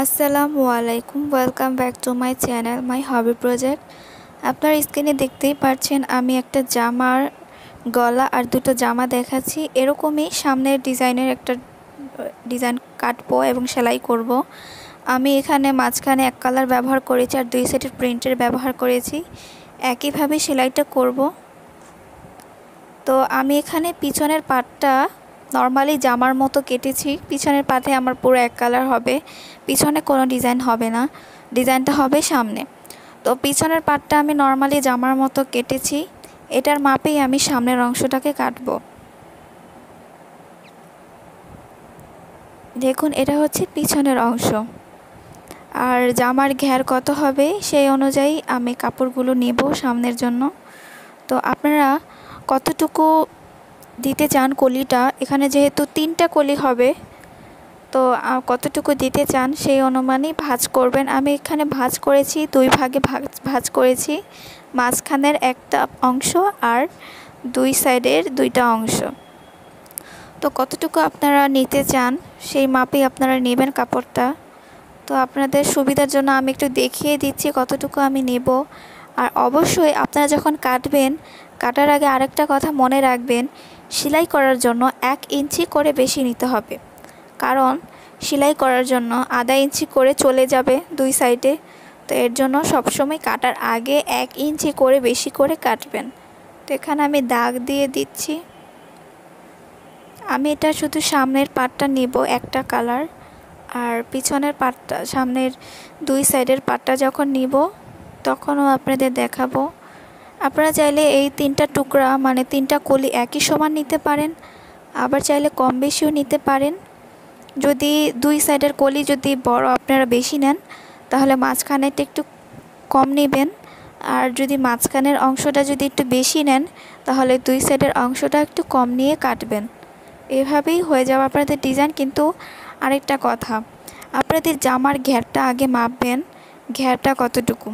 আসসালামু আলাইকুম welcome back to my channel my hobby project আপনার স্ক্রিনে দেখতেই পাচ্ছেন আমি একটা জামার গলা আর দুটো জামা দেখাচ্ছি এরকমই সামনের ডিজাইনের একটা ডিজাইন কাটবো এবং সেলাই করব। আমি এখানে মাঝখানে এক কালার ব্যবহার করেছি আর দুই সেটের প্রিন্টের ব্যবহার করেছি একইভাবে সেলাইটা করব তো আমি এখানে পিছনের পাটটা নর্মালি জামার মতো কেটেছি পিছনের পাটে আমার পুরো এক কালার হবে পিছনে কোনো ডিজাইন হবে না ডিজাইনটা হবে সামনে তো পিছনের পাটটা আমি নর্মালি জামার মতো কেটেছি এটার মাপেই আমি সামনের অংশটাকে কাটবো দেখুন এটা হচ্ছে পিছনের অংশ আর জামার ঘের কত হবে সেই অনুযায়ী আমি কাপড়গুলো নেব সামনের জন্য তো আপনারা কতটুকু দিতে চান কলিটা এখানে যেহেতু তিনটা কলি হবে তো কতটুকু দিতে চান সেই অনুমানই ভাজ করবেন আমি এখানে ভাজ করেছি দুই ভাগে ভাজ করেছি মাঝখানের একটা অংশ আর দুই সাইডের দুইটা অংশ তো কতটুকু আপনারা নিতে চান সেই মাপেই আপনারা নেবেন কাপড়টা তো আপনাদের সুবিধার জন্য আমি একটু দেখিয়ে দিচ্ছি কতটুকু আমি নেব আর অবশ্যই আপনারা যখন কাটবেন কাটার আগে আরেকটা কথা মনে রাখবেন সেলাই করার জন্য এক ইঞ্চি করে বেশি নিতে হবে কারণ সেলাই করার জন্য আধা ইঞ্চি করে চলে যাবে দুই সাইডে তো এর জন্য সবসময় কাটার আগে এক ইঞ্চি করে বেশি করে কাটবেন তো এখানে আমি দাগ দিয়ে দিচ্ছি আমি এটা শুধু সামনের পাটটা নেব একটা কালার আর পিছনের পাটটা সামনের দুই সাইডের পাটটা যখন নিব তখনও আপনাদের দেখাবো আপনারা চাইলে এই তিনটা টুকরা মানে তিনটা কলি একই সমান নিতে পারেন আবার চাইলে কম বেশিও নিতে পারেন যদি দুই সাইডের কলি যদি বড় আপনারা বেশি নেন তাহলে মাঝখানেরটা একটু কম নেবেন আর যদি মাঝখানের অংশটা যদি একটু বেশি নেন তাহলে দুই সাইডের অংশটা একটু কম নিয়ে কাটবেন এভাবেই হয়ে যাবে আপনাদের ডিজাইন কিন্তু আরেকটা কথা আপনাদের জামার ঘ্যাপটা আগে মাপবেন ঘেরটা কতটুকু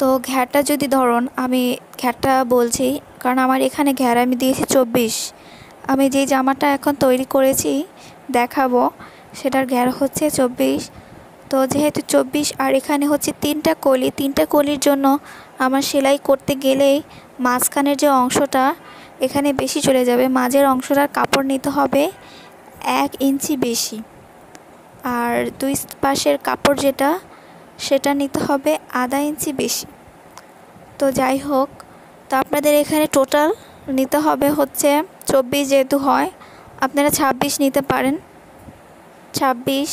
তো ঘ্যাটটা যদি ধরুন আমি ঘ্যাটটা বলছি কারণ আমার এখানে ঘ্যার আমি দিয়েছি চব্বিশ আমি যে জামাটা এখন তৈরি করেছি দেখাবো সেটার ঘ্যার হচ্ছে চব্বিশ তো যেহেতু চব্বিশ আর এখানে হচ্ছে তিনটা কলি তিনটা কলির জন্য আমার সেলাই করতে গেলেই মাঝখানের যে অংশটা এখানে বেশি চলে যাবে মাঝের অংশটার কাপড় নিতে হবে এক ইঞ্চি বেশি আর দুই পাশের কাপড় যেটা সেটা নিতে হবে আধা ইঞ্চি বেশি তো যাই হোক তো আপনাদের এখানে টোটাল নিতে হবে হচ্ছে চব্বিশ যেহেতু হয় আপনারা ২৬ নিতে পারেন ২৬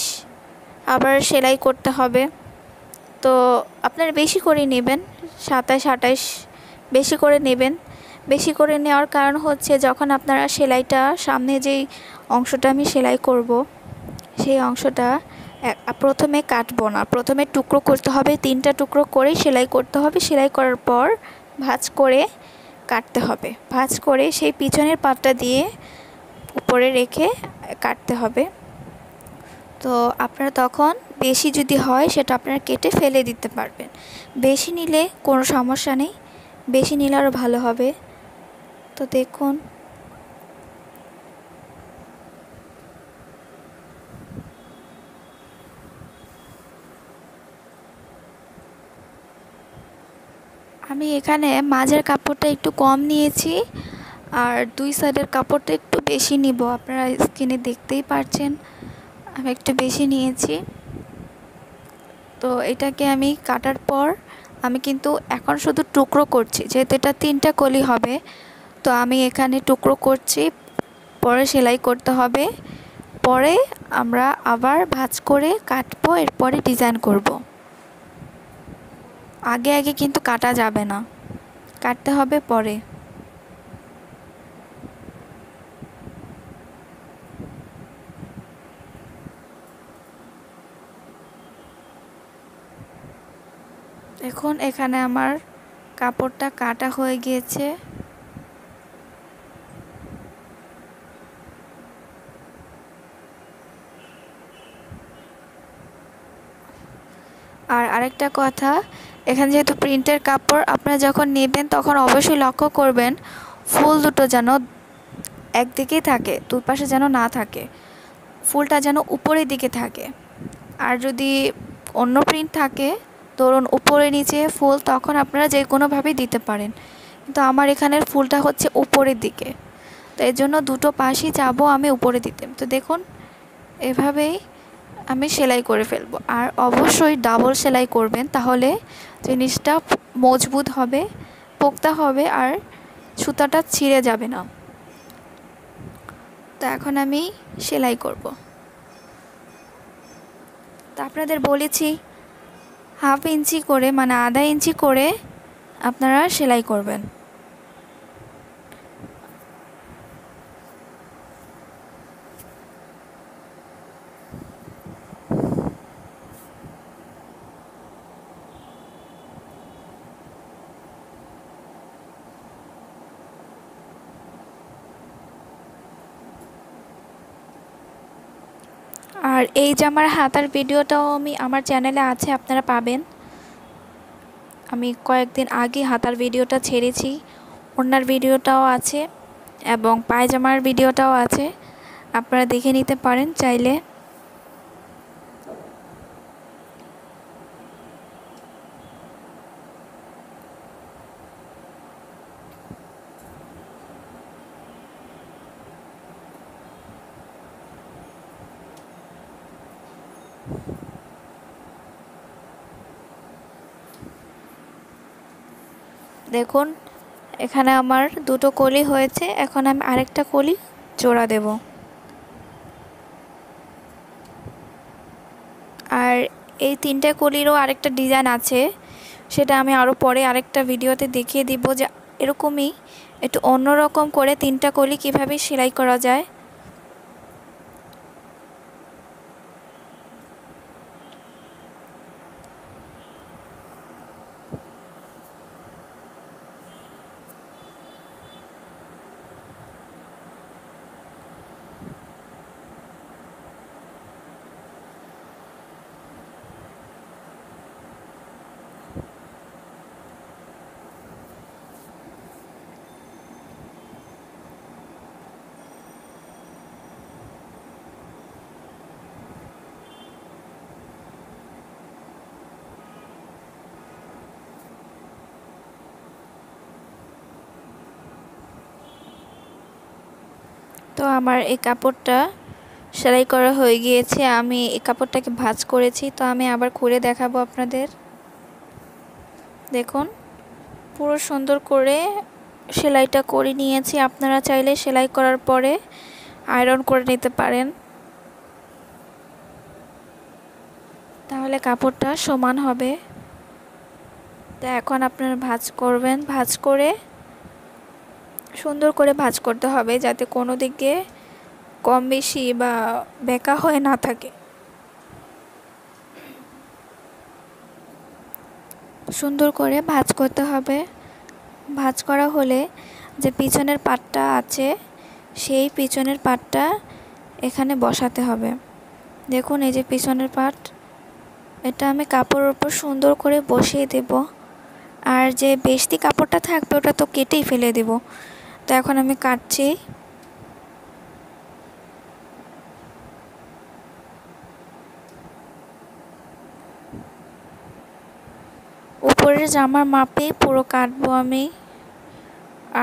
আবার সেলাই করতে হবে তো আপনারা বেশি করে নেবেন সাতাশ আটাইশ বেশি করে নেবেন বেশি করে নেওয়ার কারণ হচ্ছে যখন আপনারা সেলাইটা সামনে যেই অংশটা আমি সেলাই করব সেই অংশটা প্রথমে কাটবো না প্রথমে টুকরো করতে হবে তিনটা টুকরো করে সেলাই করতে হবে সেলাই করার পর ভাঁজ করে কাটতে হবে ভাঁজ করে সেই পিছনের পাটটা দিয়ে উপরে রেখে কাটতে হবে তো আপনারা তখন বেশি যদি হয় সেটা আপনারা কেটে ফেলে দিতে পারবেন বেশি নিলে কোনো সমস্যা নেই বেশি নিলে আরও ভালো হবে তো দেখুন আমি এখানে মাঝের কাপড়টা একটু কম নিয়েছি আর দুই সাইডের কাপড়টা একটু বেশি নিব আপনারা স্ক্রিনে দেখতেই পারছেন আমি একটু বেশি নিয়েছি তো এটাকে আমি কাটার পর আমি কিন্তু এখন শুধু টুকরো করছি যেহেতু এটা তিনটা কলি হবে তো আমি এখানে টুকরো করছি পরে সেলাই করতে হবে পরে আমরা আবার ভাঁজ করে কাটবো এরপরে ডিজাইন করবো আগে আগে কিন্তু কাটা যাবে না কাটতে হবে পরে এখন এখানে আমার কাপড়টা কাটা হয়ে গিয়েছে আর আরেকটা কথা এখানে যেহেতু প্রিন্টের কাপড় আপনারা যখন নেবেন তখন অবশ্যই লক্ষ্য করবেন ফুল দুটো যেন একদিকেই থাকে দুপাশে যেন না থাকে ফুলটা যেন উপরের দিকে থাকে আর যদি অন্য প্রিন্ট থাকে ধরুন উপরে নিচে ফুল তখন আপনারা যে কোনোভাবেই দিতে পারেন কিন্তু আমার এখানের ফুলটা হচ্ছে উপরের দিকে তো এর জন্য দুটো পাশই যাব আমি উপরে দিতে তো দেখুন এভাবেই আমি সেলাই করে ফেলবো আর অবশ্যই ডাবল সেলাই করবেন তাহলে জিনিসটা মজবুত হবে পোক্তা হবে আর সুতাটা ছিঁড়ে যাবে না তো এখন আমি সেলাই করব তো আপনাদের বলেছি হাফ ইঞ্চি করে মানে আধা ইঞ্চি করে আপনারা সেলাই করবেন আর এই জামার হাতার ভিডিওটাও আমি আমার চ্যানেলে আছে আপনারা পাবেন আমি কয়েকদিন আগে হাতার ভিডিওটা ছেড়েছি ওনার ভিডিওটাও আছে এবং পায়জামার ভিডিওটাও আছে আপনারা দেখে নিতে পারেন চাইলে দেখুন এখানে আমার দুটো কলি হয়েছে এখন আমি আরেকটা কলি জোড়া দেব আর এই তিনটে কলিরও আরেকটা ডিজাইন আছে সেটা আমি আরও পরে আরেকটা ভিডিওতে দেখিয়ে দিব যে এরকমই একটু অন্যরকম করে তিনটা কলি কিভাবে সেলাই করা যায় তো আমার এই কাপড়টা সেলাই করা হয়ে গিয়েছে আমি এই কাপড়টাকে ভাজ করেছি তো আমি আবার খুলে দেখাবো আপনাদের দেখুন পুরো সুন্দর করে সেলাইটা করে নিয়েছি আপনারা চাইলে সেলাই করার পরে আয়রন করে নিতে পারেন তাহলে কাপড়টা সমান হবে তা এখন আপনারা ভাজ করবেন ভাজ করে সুন্দর করে ভাজ করতে হবে যাতে কোনো দিকে কম বেশি বা বেকা হয়ে না থাকে সুন্দর করে ভাজ করতে হবে ভাজ করা হলে যে পিছনের পাটটা আছে সেই পিছনের পাটটা এখানে বসাতে হবে দেখুন এই যে পিছনের পাট এটা আমি কাপড়ের উপর সুন্দর করে বসিয়ে দেব আর যে বেশি কাপড়টা থাকবে ওটা তো কেটেই ফেলে দেবো তো এখন আমি কাটছি উপরের জামার মাপে পুরো কাটবো আমি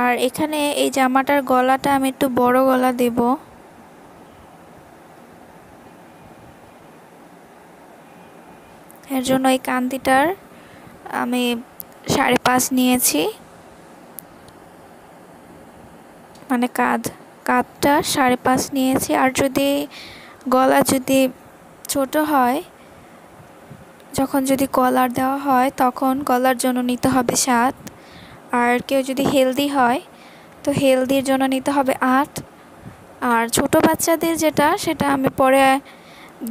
আর এখানে এই জামাটার গলাটা আমি একটু বড় গলা দেব এর জন্য এই কান্তিটার আমি সাড়ে পাঁচ নিয়েছি মানে কাঁধ কাঁধটা সাড়ে পাঁচ নিয়েছি আর যদি গলা যদি ছোট হয় যখন যদি কলার দেওয়া হয় তখন কলার জন্য নিতে হবে সাত আর কেউ যদি হেলদি হয় তো হেলদির জন্য নিতে হবে আট আর ছোট বাচ্চাদের যেটা সেটা আমি পরে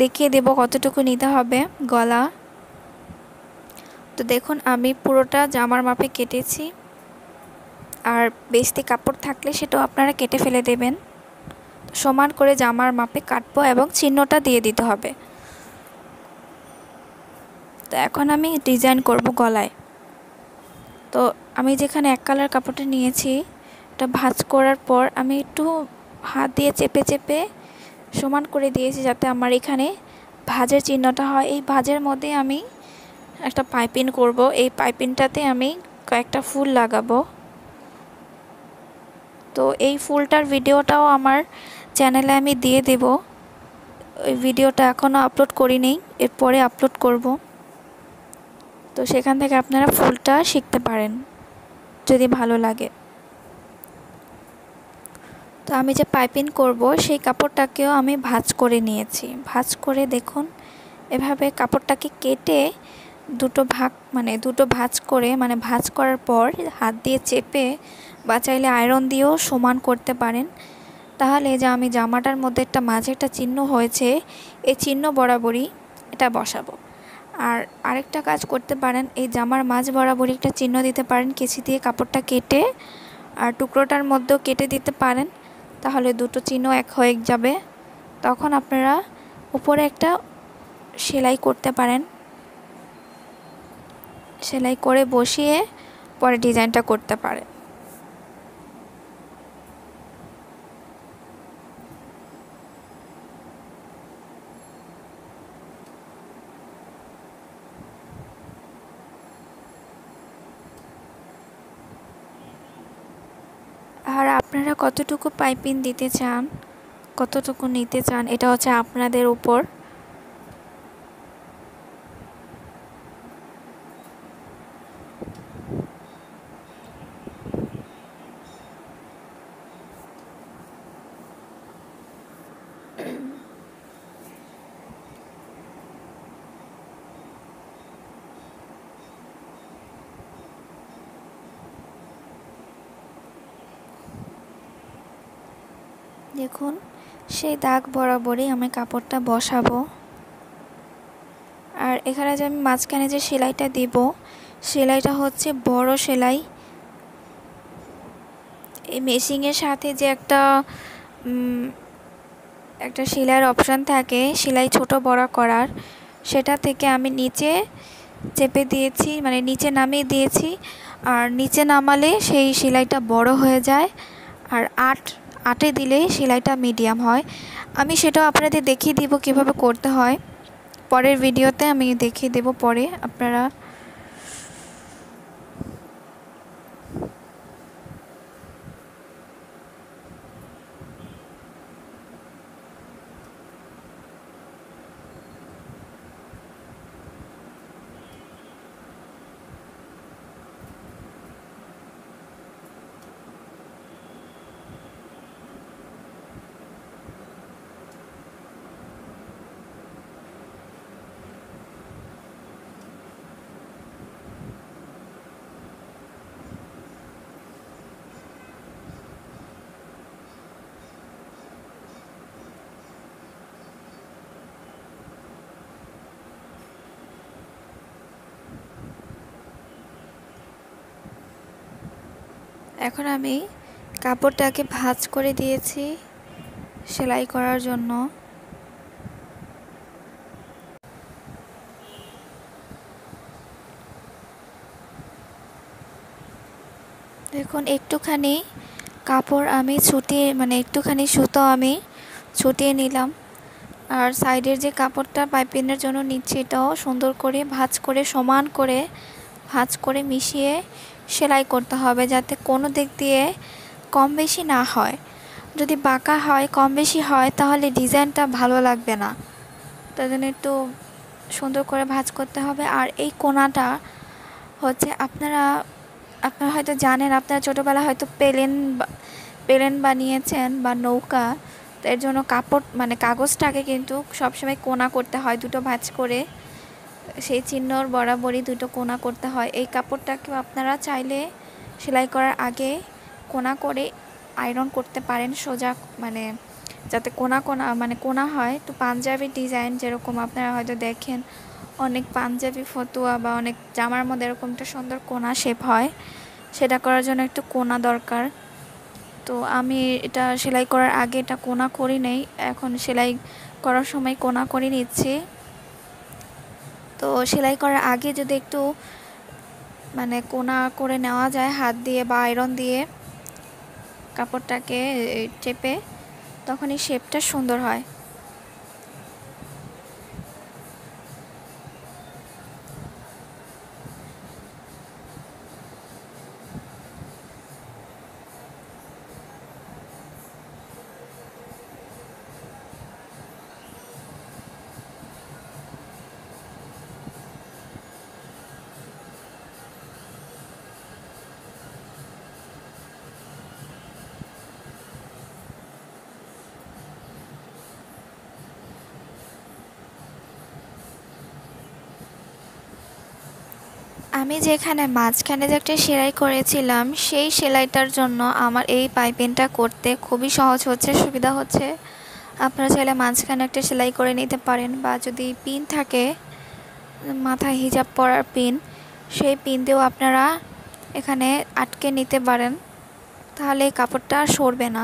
দেখিয়ে দেব কতটুকু নিতে হবে গলা তো দেখুন আমি পুরোটা জামার মাপে কেটেছি আর বেস্তি কাপড় থাকলে সেটাও আপনারা কেটে ফেলে দেবেন সমান করে জামার মাপে কাটবো এবং চিহ্নটা দিয়ে দিতে হবে তো এখন আমি ডিজাইন করব গলায় তো আমি যেখানে এক কালার কাপড়টা নিয়েছি এটা ভাজ করার পর আমি একটু হাত দিয়ে চেপে চেপে সমান করে দিয়েছি যাতে আমার এখানে ভাজের চিহ্নটা হয় এই ভাজের মধ্যে আমি একটা পাইপিন করব এই পাইপিনটাতে আমি কয়েকটা ফুল লাগাবো তো এই ফুলটার ভিডিওটাও আমার চ্যানেলে আমি দিয়ে দেব ওই ভিডিওটা এখনও আপলোড করিনি এরপরে আপলোড করব তো সেখান থেকে আপনারা ফুলটা শিখতে পারেন যদি ভালো লাগে তো আমি যে পাইপিং করব সেই কাপড়টাকেও আমি ভাজ করে নিয়েছি ভাজ করে দেখুন এভাবে কাপড়টাকে কেটে দুটো ভাগ মানে দুটো ভাজ করে মানে ভাজ করার পর হাত দিয়ে চেপে বা চাইলে আয়রন দিয়েও সমান করতে পারেন তাহলে যে আমি জামাটার মধ্যে একটা মাঝে একটা চিহ্ন হয়েছে এই চিহ্ন বরাবরই এটা বসাবো আর আরেকটা কাজ করতে পারেন এই জামার মাঝ বরাবরই একটা চিহ্ন দিতে পারেন কেচি দিয়ে কাপড়টা কেটে আর টুকরোটার মধ্যেও কেটে দিতে পারেন তাহলে দুটো চিহ্ন এক হয়ে যাবে তখন আপনারা উপরে একটা সেলাই করতে পারেন সেলাই করে বসিয়ে পরে ডিজাইনটা করতে পারেন আর আপনারা কতটুকু পাইপিং দিতে চান কতটুকু নিতে চান এটা হচ্ছে আপনাদের উপর দেখুন সেই দাগ বরাবরই আমি কাপড়টা বসাবো আর এখানে যে আমি মাঝখানে যে সেলাইটা দেব সেলাইটা হচ্ছে বড় সেলাই এই মেশিংয়ের সাথে যে একটা একটা সেলাইয়ের অপশান থাকে সেলাই ছোট বড় করার সেটা থেকে আমি নিচে চেপে দিয়েছি মানে নিচে নামিয়ে দিয়েছি আর নিচে নামালে সেই সেলাইটা বড় হয়ে যায় আর আট আটে দিলে সেলাইটা মিডিয়াম হয় আমি সেটাও আপনাদের দেখিয়ে দিব কিভাবে করতে হয় পরের ভিডিওতে আমি দেখিয়ে দেব পরে আপনারা এখন আমি কাপড়টাকে ভাঁজ করে দিয়েছি সেলাই করার জন্য দেখুন একটুখানি কাপড় আমি ছুটিয়ে মানে একটুখানি সুতো আমি ছুটিয়ে নিলাম আর সাইডের যে কাপড়টা পাইপিনের জন্য নিচ্ছি এটাও সুন্দর করে ভাঁজ করে সমান করে ভাঁজ করে মিশিয়ে সেলাই করতে হবে যাতে কোনো দিক দিয়ে কম বেশি না হয় যদি বাঁকা হয় কম বেশি হয় তাহলে ডিজাইনটা ভালো লাগবে না তার জন্য একটু সুন্দর করে ভাজ করতে হবে আর এই কোনাটা হচ্ছে আপনারা আপনারা হয়তো জানেন আপনারা ছোটোবেলা হয়তো পেলেন পেলেন বানিয়েছেন বা নৌকা এর জন্য কাপড় মানে কাগজটাকে কিন্তু সবসময় কোনা করতে হয় দুটো ভাঁজ করে সেই চিহ্নর বরাবরই দুটো কোনা করতে হয় এই কাপড়টাকেও আপনারা চাইলে সেলাই করার আগে কোনা করে আয়রন করতে পারেন সোজা মানে যাতে কোনা কোনা মানে কোনা হয় তো পাঞ্জাবি ডিজাইন যেরকম আপনারা হয়তো দেখেন অনেক পাঞ্জাবি ফতুয়া বা অনেক জামার মধ্যে এরকম একটা সুন্দর কোনা শেপ হয় সেটা করার জন্য একটু কোনা দরকার তো আমি এটা সেলাই করার আগে এটা কোনা করি নেই এখন সেলাই করার সময় কোনা করে নিচ্ছি তো সেলাই করার আগে যদি একটু মানে কোনা করে নেওয়া যায় হাত দিয়ে বা আয়রন দিয়ে কাপড়টাকে চেপে তখন এই শেপটা সুন্দর হয় আমি যেখানে মাঝখানে যে একটা সেলাই করেছিলাম সেই সেলাইটার জন্য আমার এই পাইপিংটা করতে খুবই সহজ হচ্ছে সুবিধা হচ্ছে আপনারা চাইলে মাঝখানে একটা সেলাই করে নিতে পারেন বা যদি পিন থাকে মাথায় হিজাব পরার পিন সেই পিন দিয়েও আপনারা এখানে আটকে নিতে পারেন তাহলে কাপড়টা সরবে না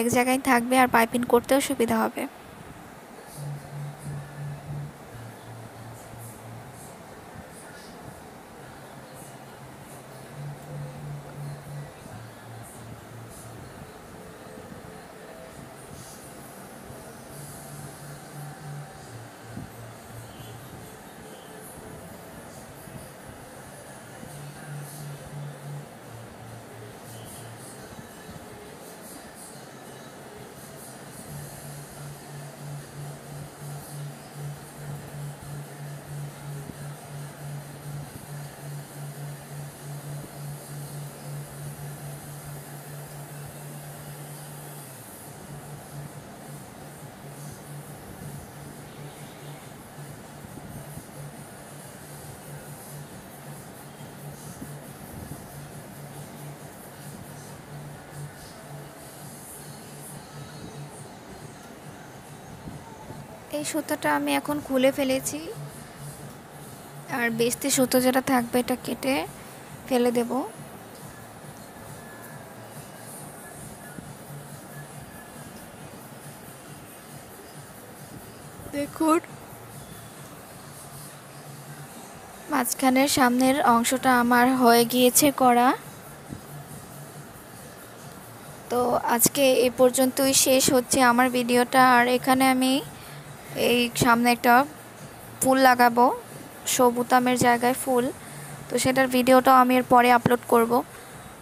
এক জায়গায় থাকবে আর পাইপিং করতেও সুবিধা হবে এই সুতোটা আমি এখন খুলে ফেলেছি আর বেস্তে সুতো যেটা থাকবে এটা কেটে ফেলে দেব দেখুন মাঝখানের সামনের অংশটা আমার হয়ে গিয়েছে করা তো আজকে এ পর্যন্তই শেষ হচ্ছে আমার ভিডিওটা আর এখানে আমি এই সামনে একটা ফুল লাগাবো সবুতামের জায়গায় ফুল তো সেটার ভিডিওটাও আমি এর পরে আপলোড করব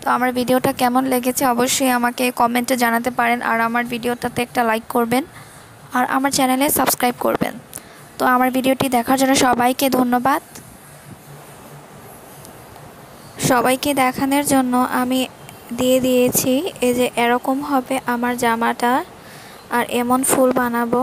তো আমার ভিডিওটা কেমন লেগেছে অবশ্যই আমাকে কমেন্টে জানাতে পারেন আর আমার ভিডিওটাতে একটা লাইক করবেন আর আমার চ্যানেলে সাবস্ক্রাইব করবেন তো আমার ভিডিওটি দেখার জন্য সবাইকে ধন্যবাদ সবাইকে দেখানোর জন্য আমি দিয়ে দিয়েছি এই যে এরকম হবে আমার জামাটা আর এমন ফুল বানাবো